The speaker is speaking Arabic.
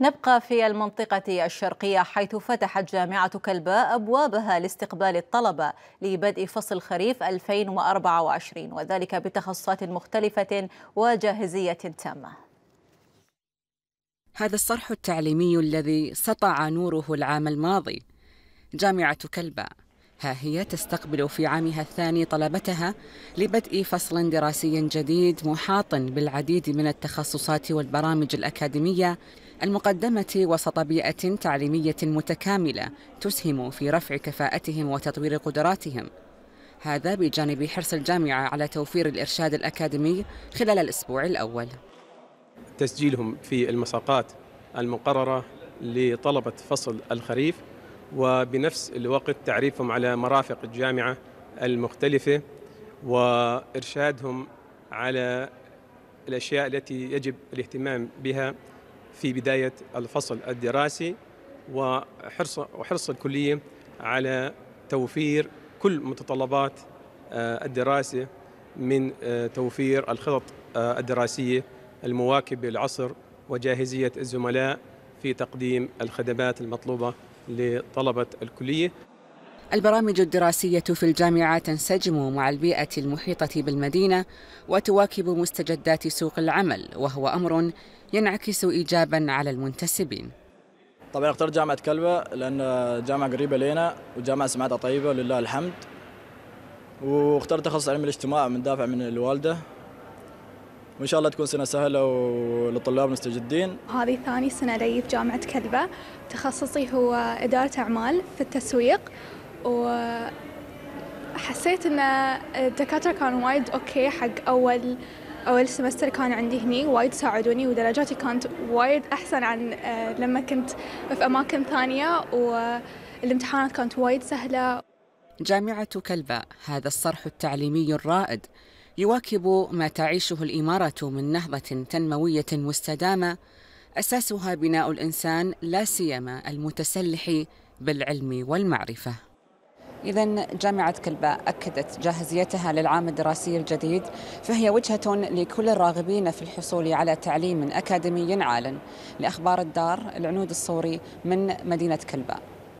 نبقى في المنطقة الشرقية حيث فتحت جامعة كلباء أبوابها لاستقبال الطلبة لبدء فصل خريف 2024 وذلك بتخصصات مختلفة وجاهزية تامة هذا الصرح التعليمي الذي سطع نوره العام الماضي جامعة كلباء ها هي تستقبل في عامها الثاني طلبتها لبدء فصل دراسي جديد محاط بالعديد من التخصصات والبرامج الأكاديمية المقدمة وسط بيئة تعليمية متكاملة تسهم في رفع كفاءتهم وتطوير قدراتهم هذا بجانب حرص الجامعة على توفير الإرشاد الأكاديمي خلال الأسبوع الأول تسجيلهم في المساقات المقررة لطلبة فصل الخريف وبنفس الوقت تعريفهم على مرافق الجامعة المختلفة وإرشادهم على الأشياء التي يجب الاهتمام بها في بداية الفصل الدراسي وحرص وحرص الكلية على توفير كل متطلبات آه، الدراسة من آه، توفير الخطط آه، الدراسية المواكبة للعصر وجاهزية الزملاء في تقديم الخدمات المطلوبة لطلبة الكلية البرامج الدراسية في الجامعة تنسجم مع البيئة المحيطة بالمدينة وتواكب مستجدات سوق العمل وهو أمر ينعكس إيجابا على المنتسبين طبعا اخترت جامعة كلبة لأن جامعة قريبة لنا وجامعة سمعتها طيبة لله الحمد واخترت تخصص علم الاجتماع من دافع من الوالدة وإن شاء الله تكون سنة سهلة وللطلاب المستجدين هذه ثاني سنة لي في جامعة كلبة تخصصي هو إدارة أعمال في التسويق وحسيت ان الدكاتره كانوا وايد اوكي حق اول اول سمستر كان عندي هني وايد ساعدوني ودرجاتي كانت وايد احسن عن آه، لما كنت في اماكن ثانيه والامتحانات كانت وايد سهله جامعه كلبا هذا الصرح التعليمي الرائد يواكب ما تعيشه الاماره من نهضه تنمويه مستدامه اساسها بناء الانسان لا سيما المتسلح بالعلم والمعرفه إذا جامعة كلباء أكدت جاهزيتها للعام الدراسي الجديد فهي وجهة لكل الراغبين في الحصول على تعليم أكاديمي عال لأخبار الدار العنود الصوري من مدينة كلباء